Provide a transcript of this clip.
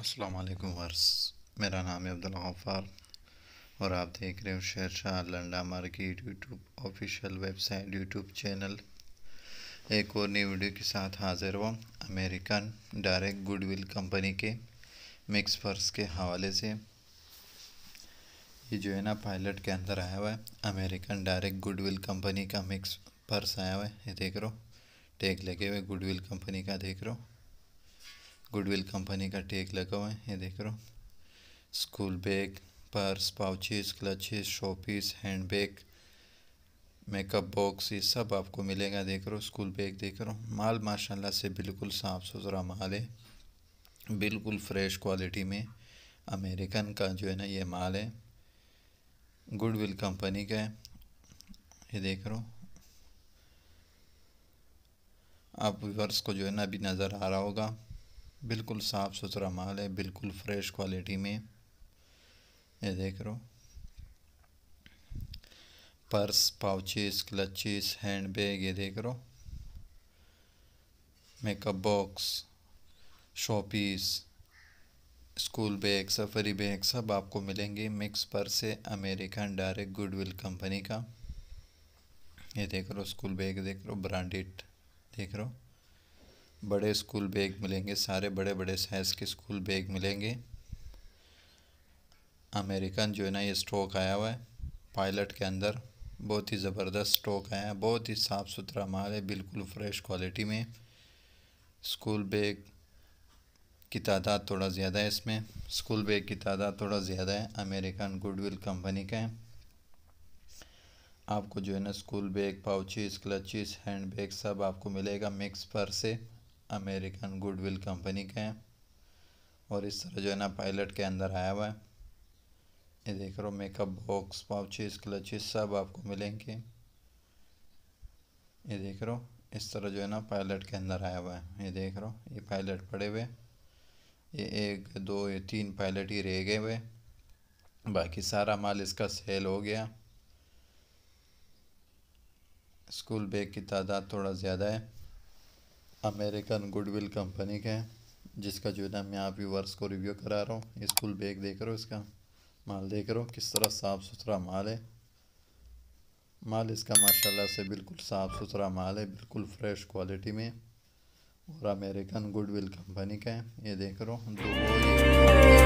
असलकम वर्स मेरा नाम है अब्दुल गफ़ार और आप देख रहे हो Sher Shah Landa market YouTube official website YouTube channel एक और नई वीडियो के साथ हाज़िर हुआ अमेरिकन डायरेक्ट गुडविल कंपनी के मिक्स फर्स के हवाले से ये जो है ना पायलट के अंदर आया हुआ है अमेरिकन डायरेक्ट गुडविल कंपनी का मिक्स पर्स आया हुआ है ये देख रहे हो लगे हुए गुडविल कंपनी का देख रहे हो गुडविल कंपनी का टेक लगा हुआ है ये देख रहा हूँ school bag purse pouches clutches showpiece hand bag makeup box ये सब आपको मिलेगा देख रहा हूँ स्कूल बैग देख रहा हूँ माल माशाल्लाह से बिल्कुल साफ़ सुथरा माल है बिल्कुल फ्रेश क्वालिटी में अमेरिकन का जो है ना ये माल है गुडविल कंपनी का है ये देख रहा हूँ आप व्यवर्स को जो है ना अभी नज़र आ रहा होगा बिल्कुल साफ़ सुथरा माल है बिल्कुल फ्रेश क्वालिटी में ये देख रो purse pouches clutches hand bag ये देख रहे makeup box showpiece school bag safari bag सब आपको मिलेंगे मिक्स पर्स है अमेरिकन डायरेक्ट गुडविल कंपनी का ये देख रहे हो स्कूल बैग देख रहे हो ब्रांडेड देख रहे हो बड़े स्कूल बैग मिलेंगे सारे बड़े बड़े साइज़ के स्कूल बैग मिलेंगे अमेरिकन जो है ना ये स्टॉक आया हुआ है पायलट के अंदर बहुत ही ज़बरदस्त स्टॉक आया है बहुत ही साफ़ सुथरा माल है बिल्कुल फ्रेश क्वालिटी में स्कूल बैग की तादाद थोड़ा ज़्यादा है इसमें स्कूल बैग की तादाद थोड़ा ज़्यादा है अमेरिकन गुडविल कंपनी का है आपको जो है ना school bag pouches clutches hand bag सब आपको मिलेगा मिक्स पर से अमेरिकन गुडविल कंपनी का है और इस तरह जो है ना पायलट के अंदर आया हुआ है ये देख रहा हो मेकअप बॉक्स पाउचेस क्लचेस सब आपको मिलेंगे ये देख रहा हो इस तरह जो है ना पायलट के अंदर आया हुआ है ये देख रहा हो ये पायलट पड़े हुए ये एक दो ये तीन पायलट ही रह गए हुए बाकी सारा माल इसका सेल हो गया स्कूल बैग की तादाद थोड़ा ज़्यादा है अमेरिकन गुडविल कंपनी के है जिसका जो है ना मैं आप व्यूवर्स को रिव्यू करा रहा हूँ स्कूल बैग देख रहे हो इसका माल देख रहे हो किस तरह साफ़ सुथरा माल है माल इसका माशाल्लाह से बिल्कुल साफ़ सुथरा माल है बिल्कुल फ्रेश क्वालिटी में और अमेरिकन गुडविल कंपनी का है ये देख रहा हूँ